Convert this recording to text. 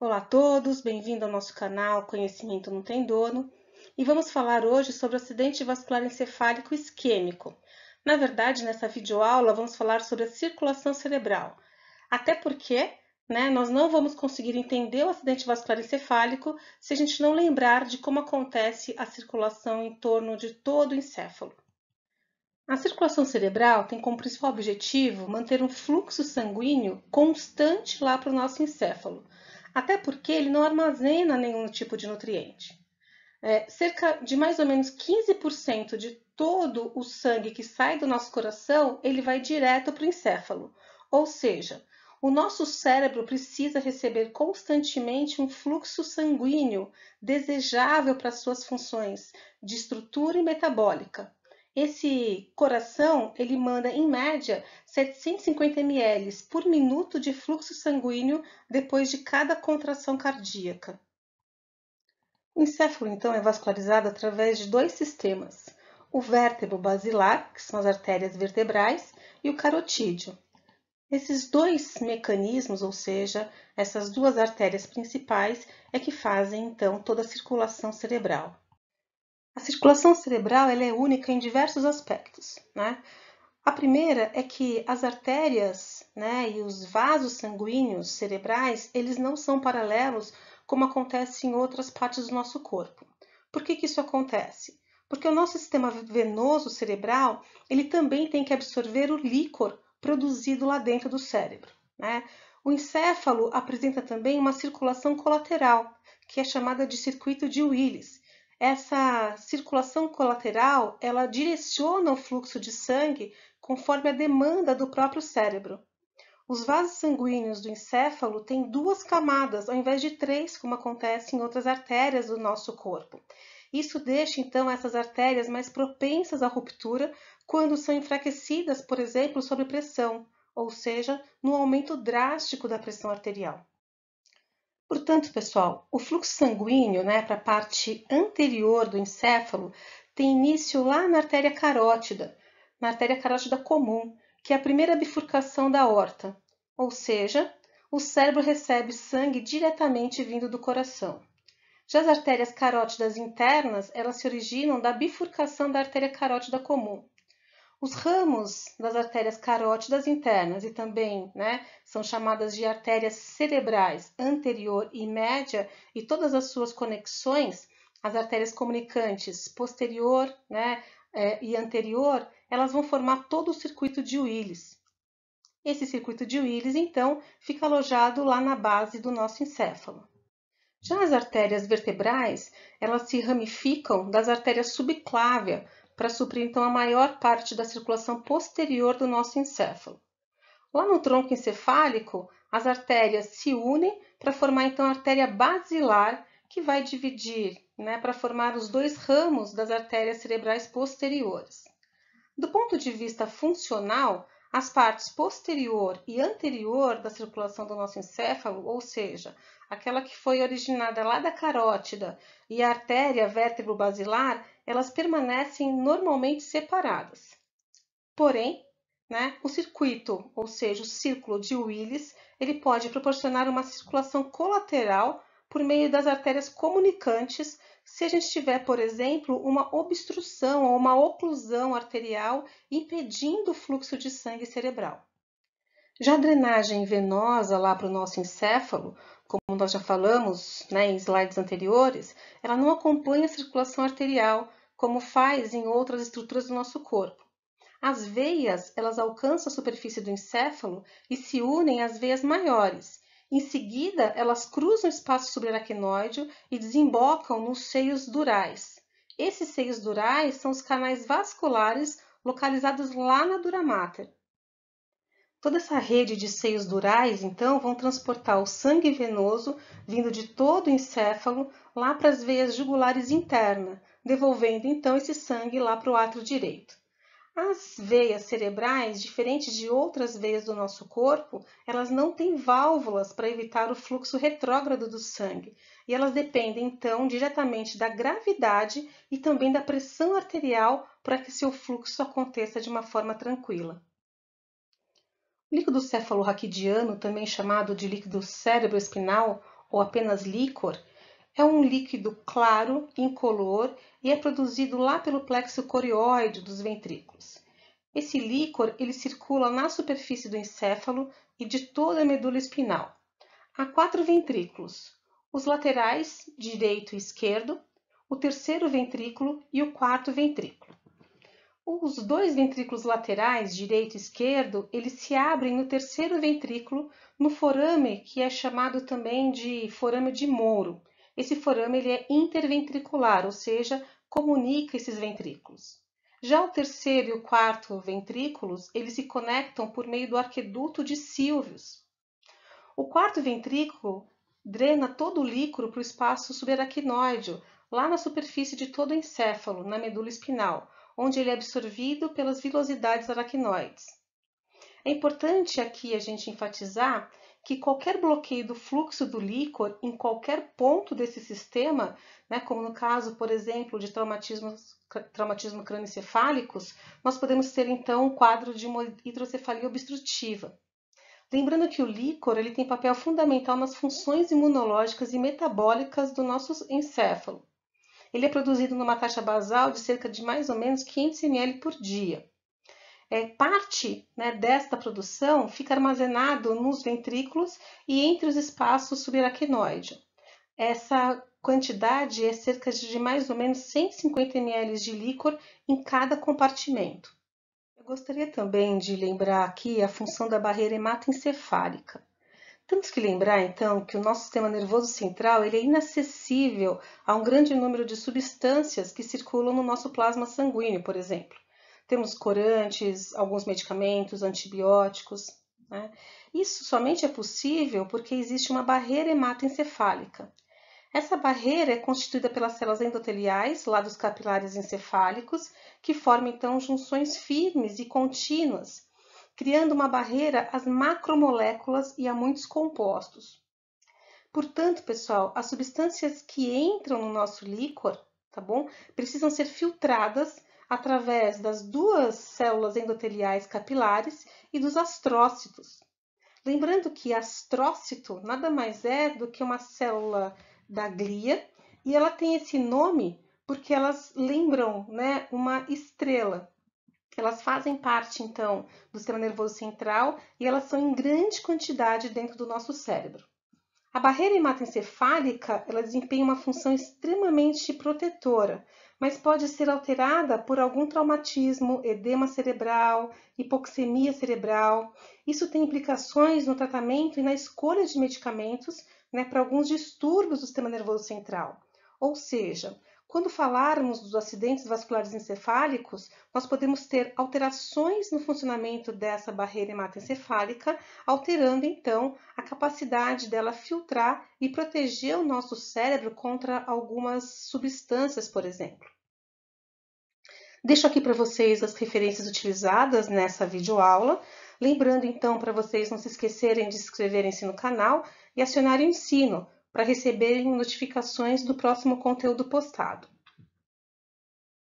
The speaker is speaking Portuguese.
Olá a todos, bem-vindo ao nosso canal Conhecimento Não Tem Dono e vamos falar hoje sobre o acidente vascular encefálico isquêmico. Na verdade, nessa videoaula vamos falar sobre a circulação cerebral, até porque né, nós não vamos conseguir entender o acidente vascular encefálico se a gente não lembrar de como acontece a circulação em torno de todo o encéfalo. A circulação cerebral tem como principal objetivo manter um fluxo sanguíneo constante lá para o nosso encéfalo, até porque ele não armazena nenhum tipo de nutriente. É, cerca de mais ou menos 15% de todo o sangue que sai do nosso coração, ele vai direto para o encéfalo. Ou seja, o nosso cérebro precisa receber constantemente um fluxo sanguíneo desejável para suas funções de estrutura e metabólica. Esse coração, ele manda em média 750 ml por minuto de fluxo sanguíneo depois de cada contração cardíaca. O encéfalo, então, é vascularizado através de dois sistemas, o vértebro basilar, que são as artérias vertebrais, e o carotídeo. Esses dois mecanismos, ou seja, essas duas artérias principais, é que fazem, então, toda a circulação cerebral. A circulação cerebral ela é única em diversos aspectos. Né? A primeira é que as artérias né, e os vasos sanguíneos cerebrais eles não são paralelos como acontece em outras partes do nosso corpo. Por que, que isso acontece? Porque o nosso sistema venoso cerebral ele também tem que absorver o líquor produzido lá dentro do cérebro. Né? O encéfalo apresenta também uma circulação colateral, que é chamada de circuito de Willis, essa circulação colateral ela direciona o fluxo de sangue conforme a demanda do próprio cérebro. Os vasos sanguíneos do encéfalo têm duas camadas ao invés de três, como acontece em outras artérias do nosso corpo. Isso deixa então essas artérias mais propensas à ruptura quando são enfraquecidas, por exemplo, sob pressão, ou seja, no aumento drástico da pressão arterial. Portanto, pessoal, o fluxo sanguíneo né, para a parte anterior do encéfalo tem início lá na artéria carótida, na artéria carótida comum, que é a primeira bifurcação da horta, ou seja, o cérebro recebe sangue diretamente vindo do coração. Já as artérias carótidas internas, elas se originam da bifurcação da artéria carótida comum. Os ramos das artérias carótidas internas e também né, são chamadas de artérias cerebrais anterior e média, e todas as suas conexões, as artérias comunicantes posterior né, é, e anterior, elas vão formar todo o circuito de Willis. Esse circuito de Willis, então, fica alojado lá na base do nosso encéfalo. Já as artérias vertebrais, elas se ramificam das artérias subclávia para suprir então a maior parte da circulação posterior do nosso encéfalo. Lá no tronco encefálico, as artérias se unem para formar então a artéria basilar, que vai dividir, né, para formar os dois ramos das artérias cerebrais posteriores. Do ponto de vista funcional, as partes posterior e anterior da circulação do nosso encéfalo, ou seja, aquela que foi originada lá da carótida e a artéria vértebro-basilar, elas permanecem normalmente separadas. Porém, né, o circuito, ou seja, o círculo de Willis, ele pode proporcionar uma circulação colateral por meio das artérias comunicantes se a gente tiver, por exemplo, uma obstrução ou uma oclusão arterial impedindo o fluxo de sangue cerebral. Já a drenagem venosa lá para o nosso encéfalo, como nós já falamos né, em slides anteriores, ela não acompanha a circulação arterial, como faz em outras estruturas do nosso corpo. As veias, elas alcançam a superfície do encéfalo e se unem às veias maiores, em seguida, elas cruzam o espaço subaracnoide e desembocam nos seios durais. Esses seios durais são os canais vasculares localizados lá na dura mater. Toda essa rede de seios durais, então, vão transportar o sangue venoso vindo de todo o encéfalo lá para as veias jugulares internas, devolvendo então esse sangue lá para o átrio direito. As veias cerebrais, diferente de outras veias do nosso corpo, elas não têm válvulas para evitar o fluxo retrógrado do sangue e elas dependem então diretamente da gravidade e também da pressão arterial para que seu fluxo aconteça de uma forma tranquila. O líquido cefalorraquidiano, também chamado de líquido cérebro espinal ou apenas líquor, é um líquido claro, incolor e é produzido lá pelo plexo corioide dos ventrículos. Esse líquor ele circula na superfície do encéfalo e de toda a medula espinal. Há quatro ventrículos, os laterais direito e esquerdo, o terceiro ventrículo e o quarto ventrículo. Os dois ventrículos laterais, direito e esquerdo, eles se abrem no terceiro ventrículo, no forame que é chamado também de forame de Moro, esse forame ele é interventricular, ou seja, comunica esses ventrículos. Já o terceiro e o quarto ventrículos, eles se conectam por meio do arqueduto de Silvius. O quarto ventrículo drena todo o líquido para o espaço subaracnoide, lá na superfície de todo o encéfalo, na medula espinal, onde ele é absorvido pelas vilosidades aracnoides. É importante aqui a gente enfatizar que qualquer bloqueio do fluxo do líquor em qualquer ponto desse sistema, né, como no caso, por exemplo, de traumatismos traumatismo crânioencefálicos, nós podemos ter então um quadro de uma hidrocefalia obstrutiva. Lembrando que o líquor ele tem papel fundamental nas funções imunológicas e metabólicas do nosso encéfalo. Ele é produzido numa taxa basal de cerca de mais ou menos 500 ml por dia é, parte né, desta produção fica armazenado nos ventrículos e entre os espaços subaracnoide. Essa quantidade é cerca de mais ou menos 150 ml de líquor em cada compartimento. Eu gostaria também de lembrar aqui a função da barreira hematoencefálica. Temos que lembrar, então, que o nosso sistema nervoso central ele é inacessível a um grande número de substâncias que circulam no nosso plasma sanguíneo, por exemplo. Temos corantes, alguns medicamentos, antibióticos. Né? Isso somente é possível porque existe uma barreira hematoencefálica. Essa barreira é constituída pelas células endoteliais, lá dos capilares encefálicos, que formam então junções firmes e contínuas, criando uma barreira às macromoléculas e a muitos compostos. Portanto, pessoal, as substâncias que entram no nosso líquor, tá bom? Precisam ser filtradas através das duas células endoteliais capilares e dos astrócitos. Lembrando que astrócito nada mais é do que uma célula da glia e ela tem esse nome porque elas lembram né, uma estrela. Elas fazem parte, então, do sistema nervoso central e elas são em grande quantidade dentro do nosso cérebro. A barreira hematoencefálica ela desempenha uma função extremamente protetora, mas pode ser alterada por algum traumatismo, edema cerebral, hipoxemia cerebral. Isso tem implicações no tratamento e na escolha de medicamentos né, para alguns distúrbios do sistema nervoso central. Ou seja, quando falarmos dos acidentes vasculares encefálicos, nós podemos ter alterações no funcionamento dessa barreira hematoencefálica, alterando então a capacidade dela filtrar e proteger o nosso cérebro contra algumas substâncias, por exemplo. Deixo aqui para vocês as referências utilizadas nessa videoaula. Lembrando então para vocês não se esquecerem de se inscreverem-se no canal e acionarem o sino para receberem notificações do próximo conteúdo postado.